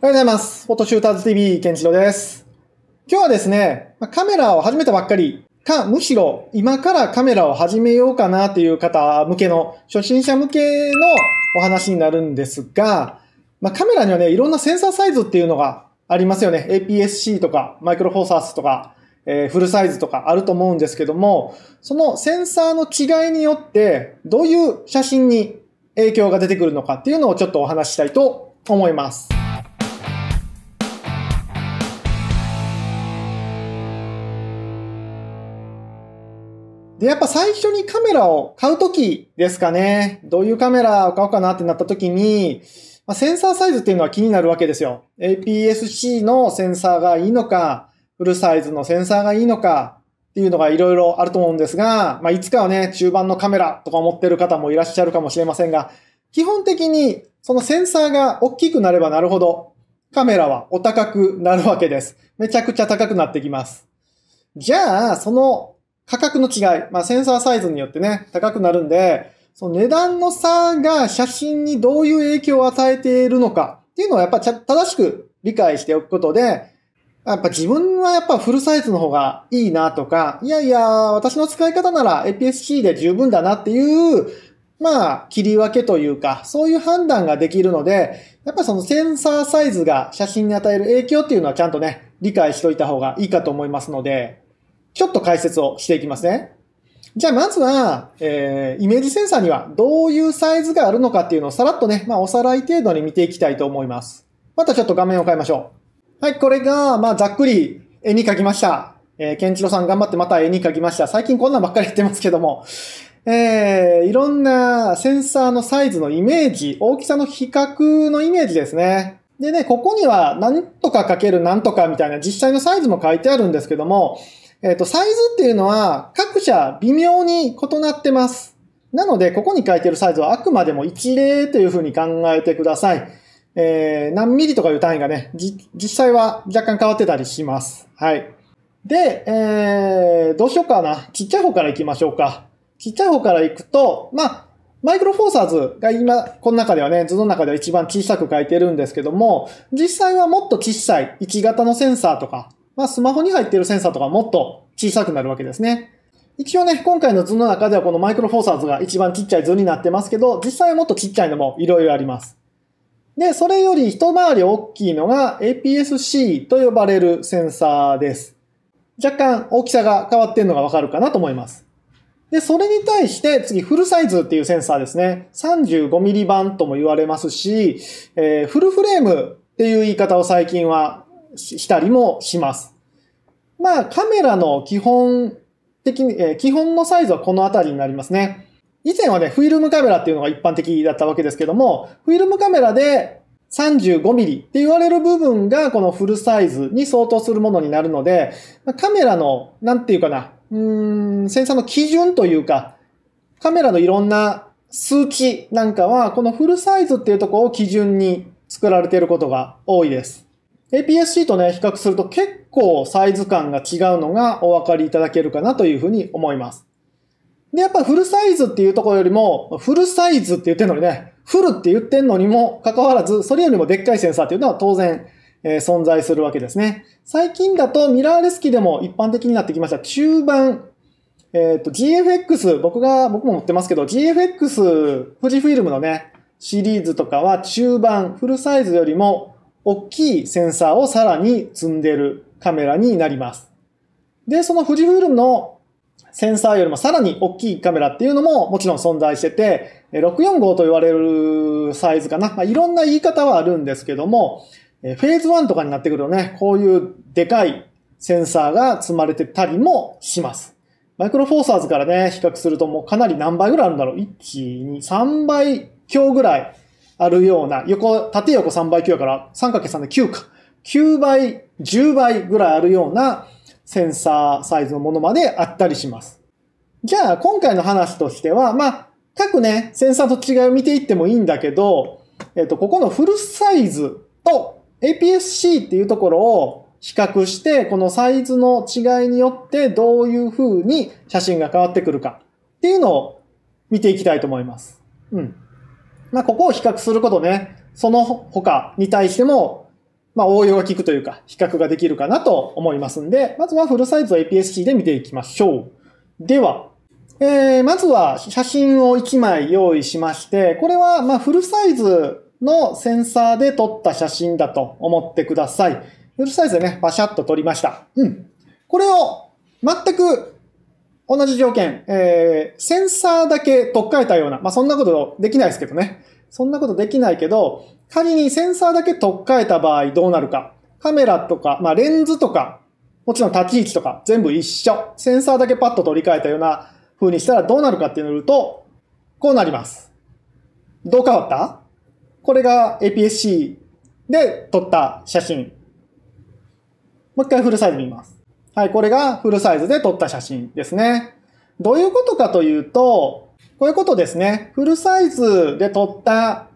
おはようございます。フォトシューターズ TV、ケンチロです。今日はですね、カメラを始めたばっかりか、むしろ今からカメラを始めようかなという方向けの、初心者向けのお話になるんですが、まあ、カメラにはね、いろんなセンサーサイズっていうのがありますよね。APS-C とか、マイクロフォーサスとか、えー、フルサイズとかあると思うんですけども、そのセンサーの違いによって、どういう写真に影響が出てくるのかっていうのをちょっとお話ししたいと思います。で、やっぱ最初にカメラを買うときですかね。どういうカメラを買おうかなってなったときに、まあ、センサーサイズっていうのは気になるわけですよ。APS-C のセンサーがいいのか、フルサイズのセンサーがいいのかっていうのがいろいろあると思うんですが、まあ、いつかはね、中盤のカメラとか持ってる方もいらっしゃるかもしれませんが、基本的にそのセンサーが大きくなればなるほど、カメラはお高くなるわけです。めちゃくちゃ高くなってきます。じゃあ、その価格の違い、まあ、センサーサイズによってね、高くなるんで、その値段の差が写真にどういう影響を与えているのかっていうのはやっぱ正しく理解しておくことで、やっぱ自分はやっぱフルサイズの方がいいなとか、いやいや、私の使い方なら APS-C で十分だなっていう、まあ、切り分けというか、そういう判断ができるので、やっぱそのセンサーサイズが写真に与える影響っていうのはちゃんとね、理解しといた方がいいかと思いますので、ちょっと解説をしていきますね。じゃあまずは、えー、イメージセンサーにはどういうサイズがあるのかっていうのをさらっとね、まあおさらい程度に見ていきたいと思います。またちょっと画面を変えましょう。はい、これが、まあざっくり絵に描きました。えー、ケンチロさん頑張ってまた絵に描きました。最近こんなんばっかり言ってますけども、えー、いろんなセンサーのサイズのイメージ、大きさの比較のイメージですね。でね、ここには何とかかける何とかみたいな実際のサイズも書いてあるんですけども、えっ、ー、と、サイズっていうのは各社微妙に異なってます。なので、ここに書いてるサイズはあくまでも一例というふうに考えてください。えー、何ミリとかいう単位がね、実際は若干変わってたりします。はい。で、えー、どうしようかな。ちっちゃい方から行きましょうか。ちっちゃい方から行くと、まあ、マイクロフォーサーズが今、この中ではね、図の中では一番小さく書いてるんですけども、実際はもっと小さい1型のセンサーとか、まあ、スマホに入っているセンサーとかもっと小さくなるわけですね。一応ね、今回の図の中ではこのマイクロフォーサーズが一番ちっちゃい図になってますけど、実際はもっとちっちゃいのもいろいろあります。で、それより一回り大きいのが APS-C と呼ばれるセンサーです。若干大きさが変わってるのがわかるかなと思います。で、それに対して次フルサイズっていうセンサーですね。35mm 版とも言われますし、えー、フルフレームっていう言い方を最近はしたりもします。まあ、カメラの基本的に、えー、基本のサイズはこの辺りになりますね。以前はね、フィルムカメラっていうのが一般的だったわけですけども、フィルムカメラで 35mm って言われる部分がこのフルサイズに相当するものになるので、カメラの、なんていうかな、うーん、センサーの基準というか、カメラのいろんな数値なんかは、このフルサイズっていうところを基準に作られていることが多いです。APS-C とね、比較すると結構サイズ感が違うのがお分かりいただけるかなというふうに思います。で、やっぱフルサイズっていうところよりも、フルサイズって言ってんのにね、フルって言ってんのにもかかわらず、それよりもでっかいセンサーっていうのは当然、え存在するわけですね。最近だとミラーレス機でも一般的になってきました。中盤、えっ、ー、と GFX、僕が、僕も持ってますけど、GFX、富士フィルムのね、シリーズとかは中盤、フルサイズよりも大きいセンサーをさらに積んでるカメラになります。で、その富士フイルムのセンサーよりもさらに大きいカメラっていうのももちろん存在してて、645と言われるサイズかな。まあ、いろんな言い方はあるんですけども、フェーズ1とかになってくるとね、こういうでかいセンサーが積まれてたりもします。マイクロフォーサーズからね、比較するともうかなり何倍ぐらいあるんだろう ?1、2、3倍強ぐらいあるような、横、縦横3倍9やから、3×3 で9か。9倍、10倍ぐらいあるようなセンサーサイズのものまであったりします。じゃあ、今回の話としては、まあ、各ね、センサーと違いを見ていってもいいんだけど、えっ、と、ここのフルサイズと APS-C っていうところを比較して、このサイズの違いによってどういう風に写真が変わってくるかっていうのを見ていきたいと思います。うん。まあ、ここを比較することね、その他に対しても、まあ、応用が効くというか、比較ができるかなと思いますんで、まずはフルサイズを APS-C で見ていきましょう。では、えー、まずは写真を1枚用意しまして、これはまフルサイズのセンサーで撮った写真だと思ってください。フルサイズでね、バシャッと撮りました。うん。これを全く同じ条件、えー、センサーだけ取っ換えたような、まあ、そんなことできないですけどね。そんなことできないけど、仮にセンサーだけ取っ換えた場合どうなるか。カメラとか、まあ、レンズとか、もちろん立ち位置とか全部一緒。センサーだけパッと取り替えたような風にしたらどうなるかっていうと、こうなります。どう変わったこれが APS-C で撮った写真。もう一回フルサイズ見ます。はい、これがフルサイズで撮った写真ですね。どういうことかというと、こういうことですね。フルサイズで撮った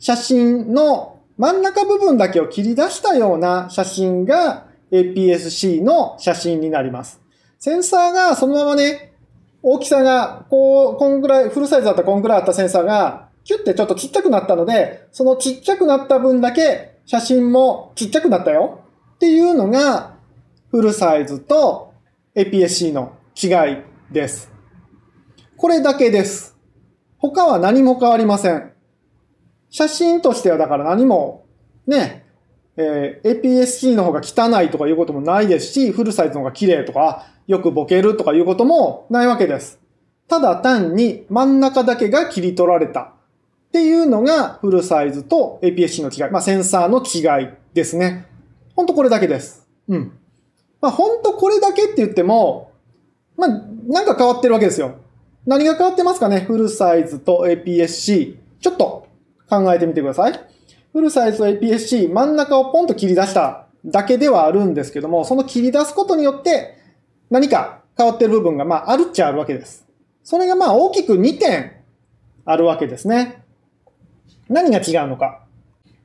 写真の真ん中部分だけを切り出したような写真が APS-C の写真になります。センサーがそのままね、大きさが、こう、こんぐらい、フルサイズだったらこんぐらいあったセンサーが、キュッてちょっとちっちゃくなったので、そのちっちゃくなった分だけ写真もちっちゃくなったよっていうのがフルサイズと APS-C の違いです。これだけです。他は何も変わりません。写真としてはだから何もね、えー、APS-C の方が汚いとかいうこともないですし、フルサイズの方が綺麗とか、よくボケるとかいうこともないわけです。ただ単に真ん中だけが切り取られたっていうのがフルサイズと APS-C の違い。まあ、センサーの違いですね。ほんとこれだけです。うん。まあ本当これだけって言っても、まあなんか変わってるわけですよ。何が変わってますかねフルサイズと APS-C。ちょっと考えてみてください。フルサイズと APS-C、真ん中をポンと切り出しただけではあるんですけども、その切り出すことによって何か変わってる部分がまああるっちゃあるわけです。それがまあ大きく2点あるわけですね。何が違うのか。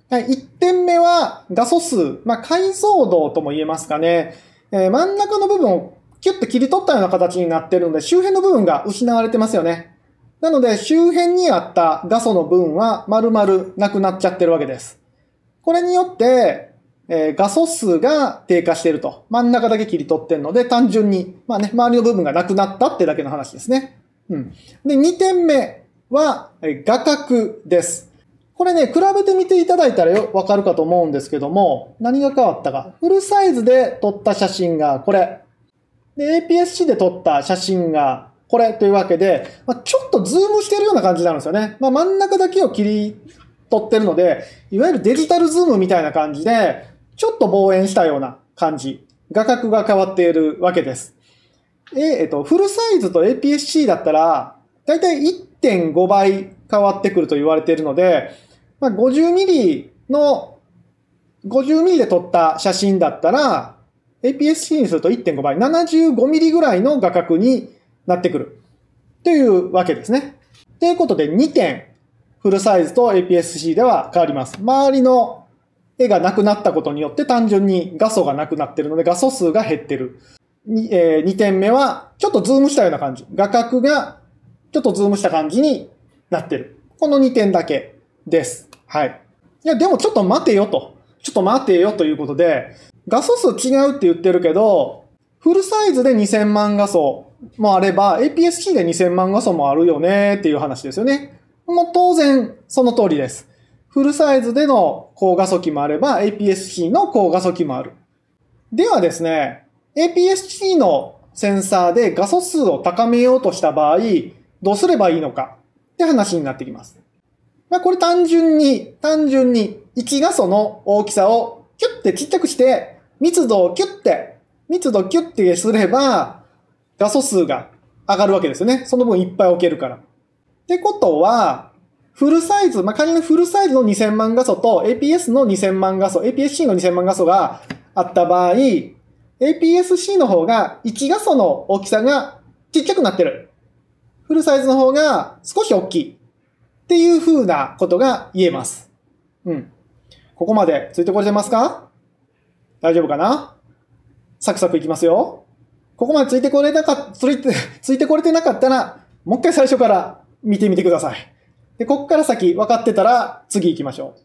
1点目は画素数、まあ、解像度とも言えますかね。えー、真ん中の部分をキュッと切り取ったような形になってるので、周辺の部分が失われてますよね。なので、周辺にあった画素の分は丸々なくなっちゃってるわけです。これによって、えー、画素数が低下していると。真ん中だけ切り取ってるので、単純に、まあね、周りの部分がなくなったってだけの話ですね。うん。で、2点目は、画角です。これね、比べてみていただいたらよ、わかるかと思うんですけども、何が変わったか。フルサイズで撮った写真がこれ。で、APS-C で撮った写真がこれというわけで、まあ、ちょっとズームしてるような感じなんですよね。まあ、真ん中だけを切り取ってるので、いわゆるデジタルズームみたいな感じで、ちょっと望遠したような感じ。画角が変わっているわけです。えっ、ー、と、フルサイズと APS-C だったら、だいたい1.5倍変わってくると言われているので、まあ、50ミリの、50ミリで撮った写真だったら、APS-C にすると1.5倍、75ミリぐらいの画角になってくる。というわけですね。ということで2点、フルサイズと APS-C では変わります。周りの絵がなくなったことによって単純に画素がなくなってるので画素数が減ってる。えー、2点目は、ちょっとズームしたような感じ。画角がちょっとズームした感じになってる。この2点だけです。はい。いや、でもちょっと待てよと。ちょっと待てよということで、画素数違うって言ってるけど、フルサイズで2000万画素もあれば、APS-C で2000万画素もあるよねっていう話ですよね。もう当然、その通りです。フルサイズでの高画素機もあれば、APS-C の高画素機もある。ではですね、APS-C のセンサーで画素数を高めようとした場合、どうすればいいのかって話になってきます。まあ、これ単純に、単純に、1がその大きさをキュッてちっちゃくして、密度をキュッて、密度キュッてすれば、画素数が上がるわけですよね。その分いっぱい置けるから。ってことは、フルサイズ、まあ、仮にフルサイズの2000万画素と APS の2000万画素、APS-C の2000万画素があった場合、APS-C の方が1画素の大きさがちっちゃくなってる。フルサイズの方が少し大きい。っていうふうなことが言えます。うん。ここまでついてこれてますか大丈夫かなサクサクいきますよ。ここまでついてこれなかつい ついてこれてなかったら、もう一回最初から見てみてください。で、こっから先分かってたら次行きましょ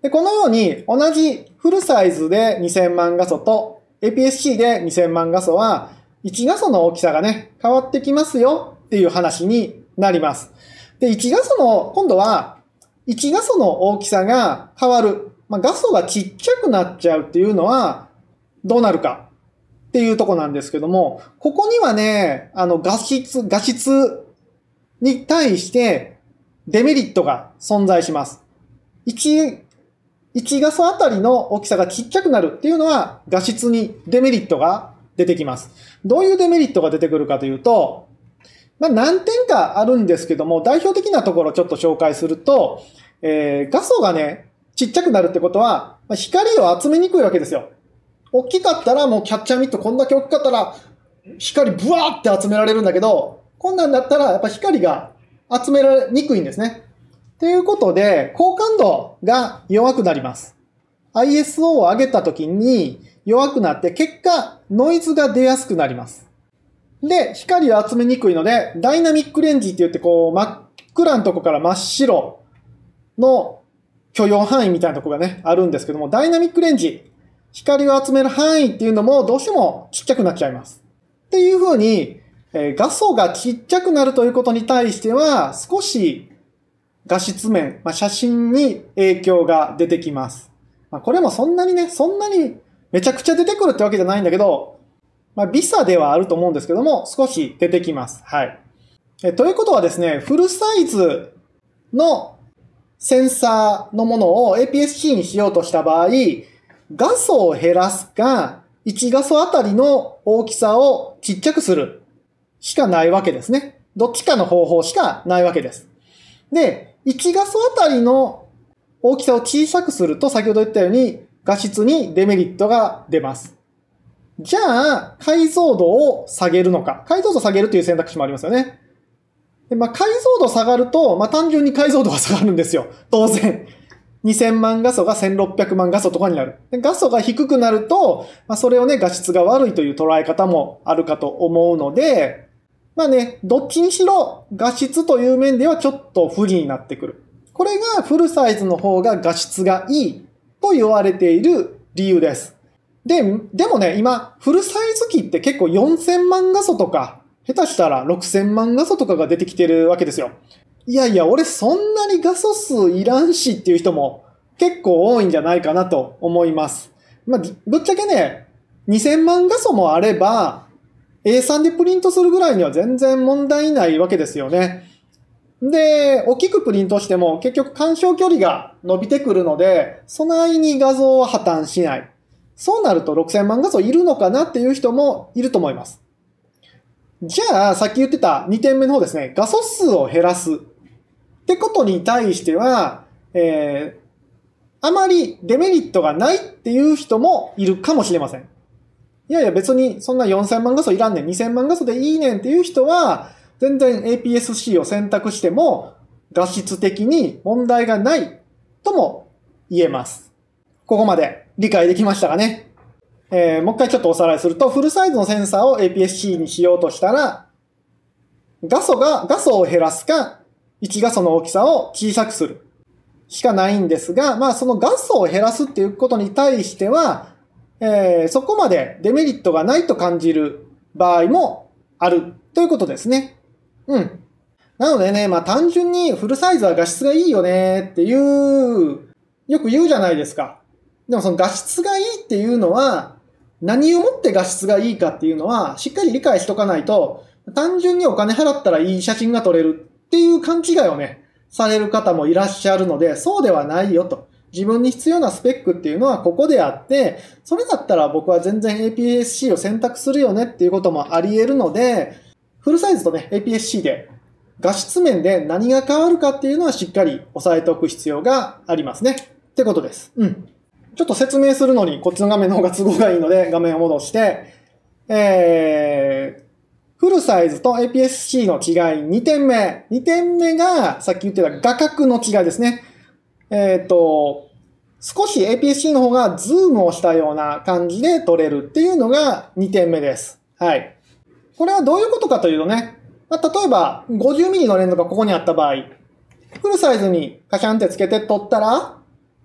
う。で、このように同じフルサイズで2000万画素と APS-C で2000万画素は1画素の大きさがね、変わってきますよっていう話になります。で、1画素の、今度は、1画素の大きさが変わる。まあ、画素がちっちゃくなっちゃうっていうのは、どうなるかっていうとこなんですけども、ここにはね、あの、画質、画質に対してデメリットが存在します。1、1画素あたりの大きさがちっちゃくなるっていうのは、画質にデメリットが出てきます。どういうデメリットが出てくるかというと、まあ、何点かあるんですけども、代表的なところをちょっと紹介すると、えー、画素がね、ちっちゃくなるってことは、まあ、光を集めにくいわけですよ。大きかったらもうキャッチャーミットこんだけ大きかったら、光ブワーって集められるんだけど、こんなんだったらやっぱ光が集められにくいんですね。ということで、好感度が弱くなります。ISO を上げた時に弱くなって、結果ノイズが出やすくなります。で、光を集めにくいので、ダイナミックレンジって言って、こう、真っ暗のとこから真っ白の許容範囲みたいなとこがね、あるんですけども、ダイナミックレンジ、光を集める範囲っていうのも、どうしてもちっちゃくなっちゃいます。っていうふうに、え画素がちっちゃくなるということに対しては、少し画質面、まあ、写真に影響が出てきます。まあ、これもそんなにね、そんなにめちゃくちゃ出てくるってわけじゃないんだけど、まあ、ビサではあると思うんですけども、少し出てきます。はい。えということはですね、フルサイズのセンサーのものを APS-C にしようとした場合、画素を減らすか、1画素あたりの大きさをちっちゃくするしかないわけですね。どっちかの方法しかないわけです。で、1画素あたりの大きさを小さくすると、先ほど言ったように画質にデメリットが出ます。じゃあ、解像度を下げるのか。解像度下げるという選択肢もありますよね。でまあ、解像度下がると、まあ、単純に解像度が下がるんですよ。当然。2000万画素が1600万画素とかになる。で画素が低くなると、まあ、それをね、画質が悪いという捉え方もあるかと思うので、まあね、どっちにしろ画質という面ではちょっと不利になってくる。これがフルサイズの方が画質がいいと言われている理由です。で、でもね、今、フルサイズ機って結構4000万画素とか、下手したら6000万画素とかが出てきてるわけですよ。いやいや、俺そんなに画素数いらんしっていう人も結構多いんじゃないかなと思います。まあ、ぶっちゃけね、2000万画素もあれば、A3 でプリントするぐらいには全然問題ないわけですよね。で、大きくプリントしても結局干渉距離が伸びてくるので、その間に画像は破綻しない。そうなると6000万画素いるのかなっていう人もいると思います。じゃあ、さっき言ってた2点目の方ですね、画素数を減らすってことに対しては、えー、あまりデメリットがないっていう人もいるかもしれません。いやいや別にそんな4000万画素いらんねん、2000万画素でいいねんっていう人は、全然 APS-C を選択しても画質的に問題がないとも言えます。ここまで。理解できましたかね。えー、もう一回ちょっとおさらいすると、フルサイズのセンサーを APS-C にしようとしたら、画素が、画素を減らすか、1画素の大きさを小さくするしかないんですが、まあその画素を減らすっていうことに対しては、えー、そこまでデメリットがないと感じる場合もあるということですね。うん。なのでね、まあ単純にフルサイズは画質がいいよねっていう、よく言うじゃないですか。でもその画質がいいっていうのは、何をもって画質がいいかっていうのは、しっかり理解しとかないと、単純にお金払ったらいい写真が撮れるっていう勘違いをね、される方もいらっしゃるので、そうではないよと。自分に必要なスペックっていうのはここであって、それだったら僕は全然 APS-C を選択するよねっていうこともあり得るので、フルサイズとね、APS-C で画質面で何が変わるかっていうのはしっかり押さえておく必要がありますね。ってことです。うん。ちょっと説明するのにこっちの画面の方が都合がいいので画面を戻して、えー、フルサイズと APS-C の違い2点目。2点目がさっき言ってた画角の違いですね。えっ、ー、と、少し APS-C の方がズームをしたような感じで撮れるっていうのが2点目です。はい。これはどういうことかというとね、まあ、例えば 50mm のレンズがここにあった場合、フルサイズにカシャンってつけて撮ったら、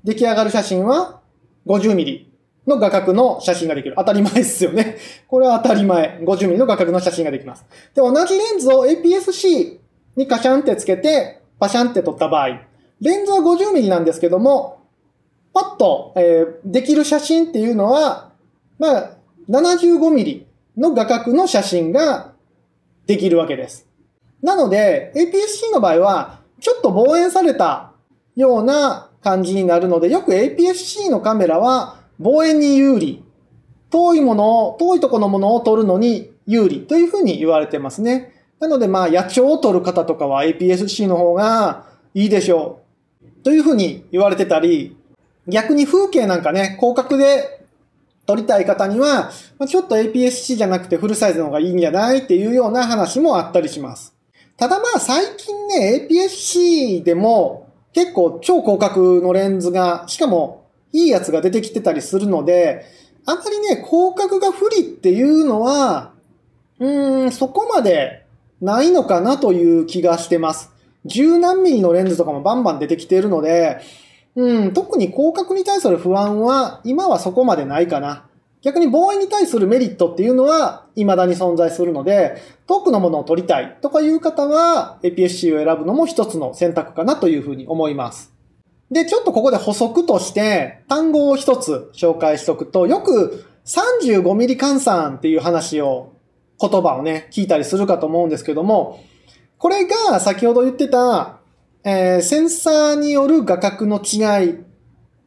出来上がる写真は50ミリの画角の写真ができる。当たり前ですよね。これは当たり前。50ミリの画角の写真ができます。で、同じレンズを APS-C にカシャンってつけて、パシャンって撮った場合、レンズは50ミリなんですけども、パッと、えー、できる写真っていうのは、まあ、75ミリの画角の写真ができるわけです。なので、APS-C の場合は、ちょっと望遠されたような感じになるので、よく APS-C のカメラは望遠に有利。遠いものを、遠いとこのものを撮るのに有利というふうに言われてますね。なのでまあ野鳥を撮る方とかは APS-C の方がいいでしょう。というふうに言われてたり、逆に風景なんかね、広角で撮りたい方には、ちょっと APS-C じゃなくてフルサイズの方がいいんじゃないっていうような話もあったりします。ただまあ最近ね、APS-C でも結構超広角のレンズが、しかもいいやつが出てきてたりするので、あまりね、広角が不利っていうのは、うーん、そこまでないのかなという気がしてます。十何ミリのレンズとかもバンバン出てきてるので、うん、特に広角に対する不安は今はそこまでないかな。逆に防衛に対するメリットっていうのは未だに存在するので、遠くのものを取りたいとかいう方は APS-C を選ぶのも一つの選択かなというふうに思います。で、ちょっとここで補足として単語を一つ紹介しておくと、よく 35mm 換算っていう話を、言葉をね、聞いたりするかと思うんですけども、これが先ほど言ってた、えー、センサーによる画角の違いっ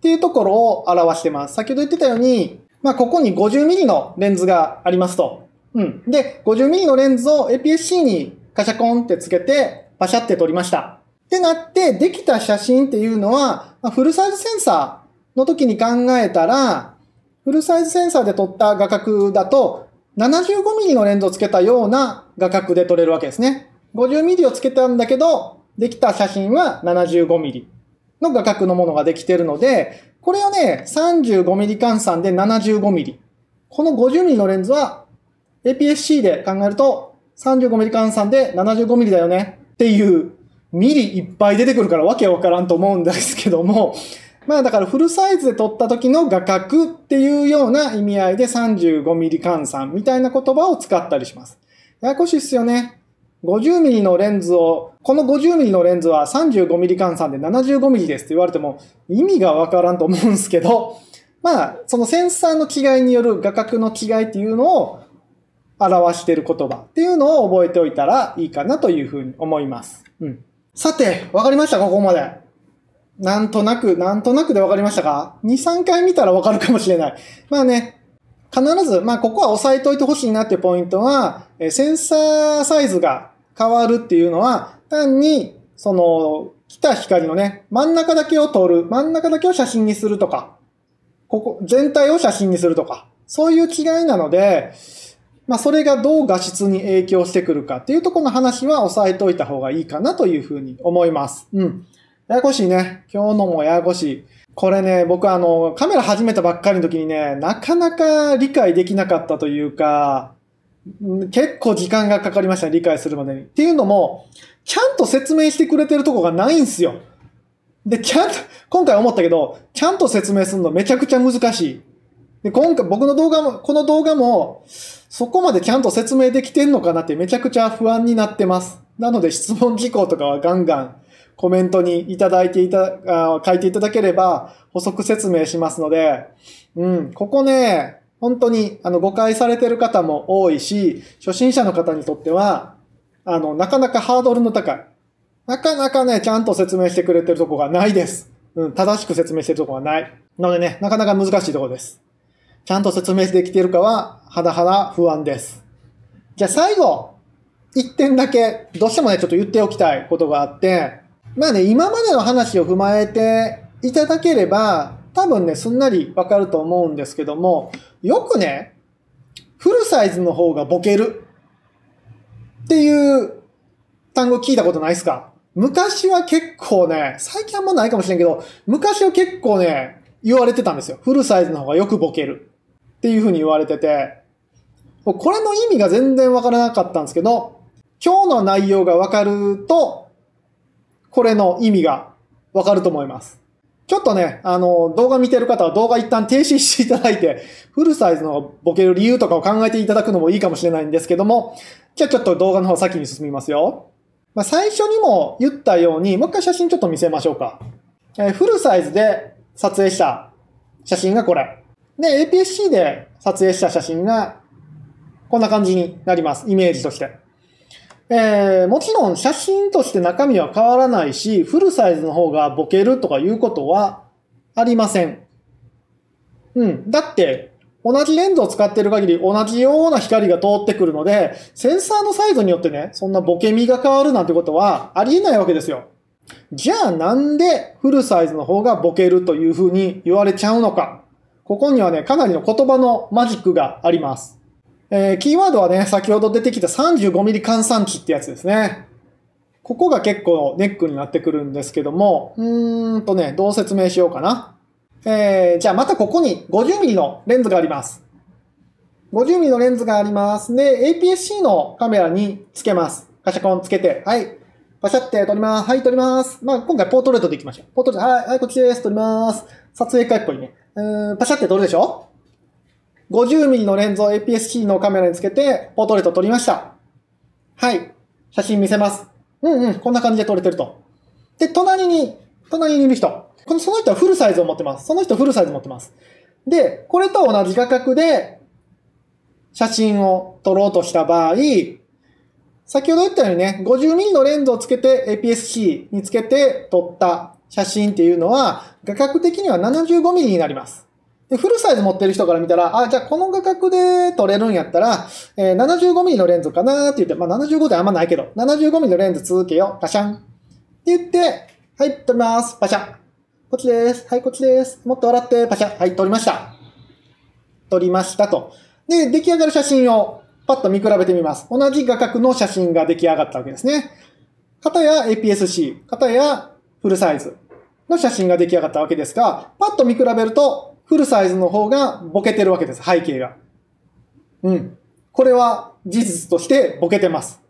ていうところを表してます。先ほど言ってたように、まあ、ここに 50mm のレンズがありますと。うん。で、50mm のレンズを APS-C にカシャコンってつけて、パシャって撮りました。ってなって、できた写真っていうのは、フルサイズセンサーの時に考えたら、フルサイズセンサーで撮った画角だと、75mm のレンズをつけたような画角で撮れるわけですね。50mm をつけたんだけど、できた写真は 75mm の画角のものができてるので、これをね、35mm 換算で 75mm。この 50mm のレンズは APS-C で考えると 35mm 換算で 75mm だよねっていうミリいっぱい出てくるからわけわからんと思うんですけども、まあだからフルサイズで撮った時の画角っていうような意味合いで 35mm 換算みたいな言葉を使ったりします。ややこしいっすよね。50mm のレンズを、この 50mm のレンズは 35mm 換算で 75mm ですって言われても意味がわからんと思うんですけど、まあ、そのセンサーの違いによる画角の違いっていうのを表している言葉っていうのを覚えておいたらいいかなというふうに思います。うん。さて、わかりましたここまで。なんとなく、なんとなくでわかりましたか ?2、3回見たらわかるかもしれない。まあね、必ず、まあここは押さえといてほしいなっていうポイントは、センサーサイズが変わるっていうのは、単に、その、来た光のね、真ん中だけを撮る、真ん中だけを写真にするとか、ここ、全体を写真にするとか、そういう違いなので、まあ、それがどう画質に影響してくるかっていうとこの話は押さえといた方がいいかなというふうに思います。うん。ややこしいね。今日のもややこしい。これね、僕あの、カメラ始めたばっかりの時にね、なかなか理解できなかったというか、結構時間がかかりました、理解するまでに。っていうのも、ちゃんと説明してくれてるとこがないんすよ。で、ちゃんと、今回思ったけど、ちゃんと説明するのめちゃくちゃ難しい。で、今回、僕の動画も、この動画も、そこまでちゃんと説明できてんのかなってめちゃくちゃ不安になってます。なので質問事項とかはガンガンコメントにいただいていた、あ書いていただければ補足説明しますので、うん、ここね、本当にあの誤解されてる方も多いし、初心者の方にとっては、あの、なかなかハードルの高い。なかなかね、ちゃんと説明してくれてるとこがないです。うん、正しく説明してるとこがない。のでね、なかなか難しいとこです。ちゃんと説明できてるかは、はだはだ不安です。じゃあ最後、一点だけ、どうしてもね、ちょっと言っておきたいことがあって、まあね、今までの話を踏まえていただければ、多分ね、すんなりわかると思うんですけども、よくね、フルサイズの方がボケるっていう単語聞いたことないですか昔は結構ね、最近あんまないかもしれんけど、昔は結構ね、言われてたんですよ。フルサイズの方がよくボケるっていう風に言われてて、これの意味が全然わからなかったんですけど、今日の内容がわかると、これの意味がわかると思います。ちょっとね、あの、動画見てる方は動画一旦停止していただいて、フルサイズのボケる理由とかを考えていただくのもいいかもしれないんですけども、じゃあちょっと動画の方先に進みますよ。まあ、最初にも言ったように、もう一回写真ちょっと見せましょうか。えー、フルサイズで撮影した写真がこれ。で、APS-C で撮影した写真がこんな感じになります。イメージとして。えー、もちろん写真として中身は変わらないし、フルサイズの方がボケるとかいうことはありません。うん。だって、同じレンズを使ってる限り同じような光が通ってくるので、センサーのサイズによってね、そんなボケ身が変わるなんてことはありえないわけですよ。じゃあなんでフルサイズの方がボケるという風に言われちゃうのか。ここにはね、かなりの言葉のマジックがあります。えー、キーワードはね、先ほど出てきた 35mm 換算器ってやつですね。ここが結構ネックになってくるんですけども、うーんとね、どう説明しようかな。えー、じゃあまたここに 50mm のレンズがあります。50mm のレンズがあります。で、APS-C のカメラにつけます。カシャコンつけて、はい。パシャって撮ります。はい、撮ります。まあ、今回ポートレートでいきましょう。ポートレート、はい、はい、こっちです。撮ります。撮影会っぽいね。うん、パシャって撮るでしょ 50mm のレンズを APS-C のカメラにつけて、ポートレート撮りました。はい。写真見せます。うんうん、こんな感じで撮れてると。で、隣に、隣にいる人。この、その人はフルサイズを持ってます。その人フルサイズ持ってます。で、これと同じ画角で、写真を撮ろうとした場合、先ほど言ったようにね、50mm のレンズをつけて APS-C につけて撮った写真っていうのは、画角的には 75mm になります。で、フルサイズ持ってる人から見たら、あ、じゃあこの画角で撮れるんやったら、えー、75mm のレンズかなって言って、まあ、75であんまないけど、75mm のレンズ続けよう、パシャン。って言って、はい、撮ります、パシャ。こっちです。はい、こっちです。もっと笑って、パシャ。はい、撮りました。撮りましたと。で、出来上がる写真をパッと見比べてみます。同じ画角の写真が出来上がったわけですね。片や APS-C、片やフルサイズの写真が出来上がったわけですが、パッと見比べると、フルサイズの方がボケてるわけです、背景が。うん。これは事実としてボケてます。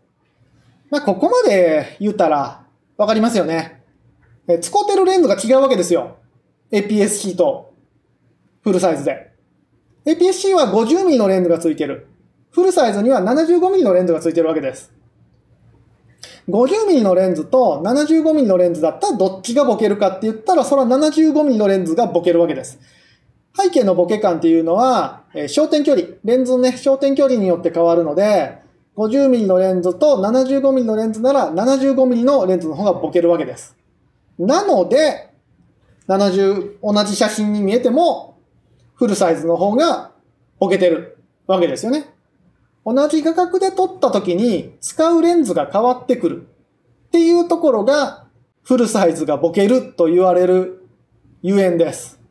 まあ、ここまで言ったらわかりますよね。え、使ってるレンズが違うわけですよ。APS-C とフルサイズで。APS-C は 50mm のレンズがついてる。フルサイズには 75mm のレンズがついてるわけです。50mm のレンズと 75mm のレンズだったらどっちがボケるかって言ったら、それは 75mm のレンズがボケるわけです。背景のボケ感っていうのは、えー、焦点距離、レンズのね、焦点距離によって変わるので、50mm のレンズと 75mm のレンズなら 75mm のレンズの方がボケるわけです。なので、70、同じ写真に見えても、フルサイズの方がボケてるわけですよね。同じ価格で撮った時に使うレンズが変わってくるっていうところが、フルサイズがボケると言われるゆえんです。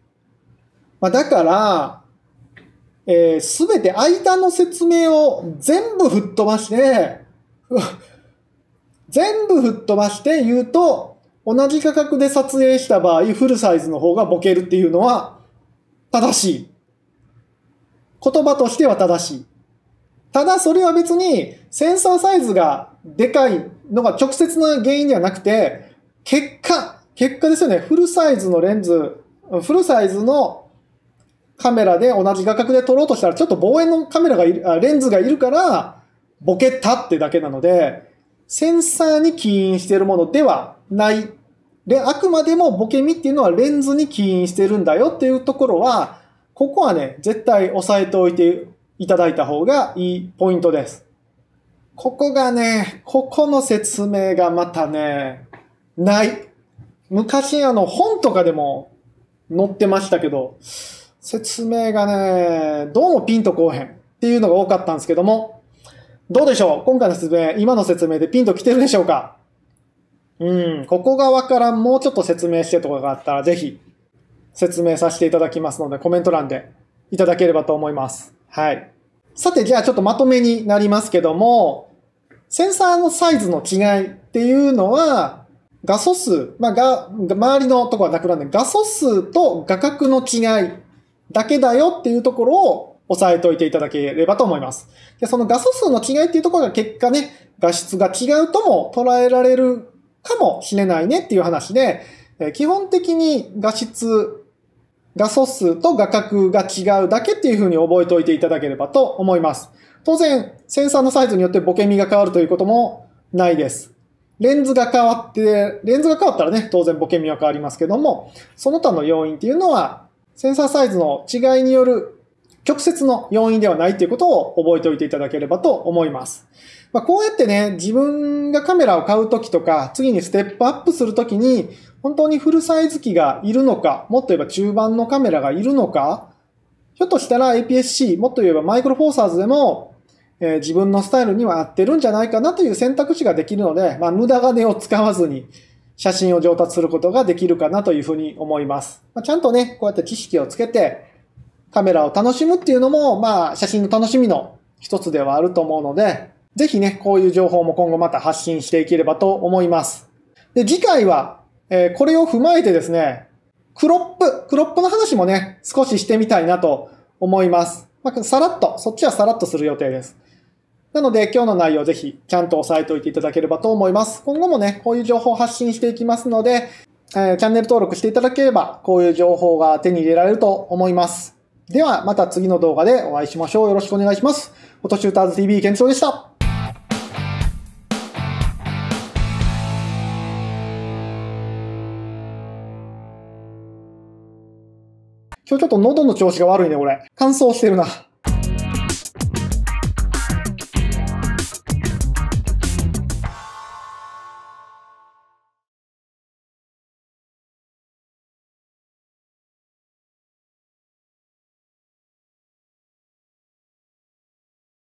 まあ、だから、えー、て間の説明を全部吹っ飛ばして 全部吹っ飛ばして言うと、同じ価格で撮影した場合、フルサイズの方がボケるっていうのは正しい。言葉としては正しい。ただそれは別にセンサーサイズがでかいのが直接の原因ではなくて、結果、結果ですよね。フルサイズのレンズ、フルサイズのカメラで同じ画角で撮ろうとしたら、ちょっと望遠のカメラがいる、レンズがいるから、ボケたってだけなので、センサーに起因しているものではない。で、あくまでもボケみっていうのはレンズに起因してるんだよっていうところは、ここはね、絶対押さえておいていただいた方がいいポイントです。ここがね、ここの説明がまたね、ない。昔あの本とかでも載ってましたけど、説明がね、どうもピンとこうへんっていうのが多かったんですけども、どうでしょう今回の説明、今の説明でピンと来てるでしょうかうん、ここがわからん、もうちょっと説明してとかがあったら、ぜひ説明させていただきますので、コメント欄でいただければと思います。はい。さて、じゃあちょっとまとめになりますけども、センサーのサイズの違いっていうのは、画素数、まあ、が、周りのとこはなくなるんで、画素数と画角の違いだけだよっていうところを押さえておいていただければと思います。で、その画素数の違いっていうところが結果ね、画質が違うとも捉えられるかもしれないねっていう話で、え基本的に画質、画素数と画角が違うだけっていうふうに覚えておいていただければと思います。当然、センサーのサイズによってボケ身が変わるということもないです。レンズが変わって、レンズが変わったらね、当然ボケ身は変わりますけども、その他の要因っていうのはセンサーサイズの違いによる直接の要因ではないということを覚えておいていただければと思います。まあ、こうやってね、自分がカメラを買うときとか、次にステップアップするときに、本当にフルサイズ機がいるのか、もっと言えば中盤のカメラがいるのか、ひょっとしたら APS-C、もっと言えばマイクロフォーサーズでも、えー、自分のスタイルには合ってるんじゃないかなという選択肢ができるので、まあ、無駄金を使わずに、写真を上達することができるかなというふうに思います。まあ、ちゃんとね、こうやって知識をつけて、カメラを楽しむっていうのも、まあ、写真の楽しみの一つではあると思うので、ぜひね、こういう情報も今後また発信していければと思います。で、次回は、えー、これを踏まえてですね、クロップ、クロップの話もね、少ししてみたいなと思います。まあ、さらっと、そっちはさらっとする予定です。なので今日の内容ぜひちゃんと押さえておいていただければと思います。今後もね、こういう情報を発信していきますので、えー、チャンネル登録していただければ、こういう情報が手に入れられると思います。では、また次の動画でお会いしましょう。よろしくお願いします。フォトシューターズ TV 健長でした。今日ちょっと喉の調子が悪いね、これ。乾燥してるな。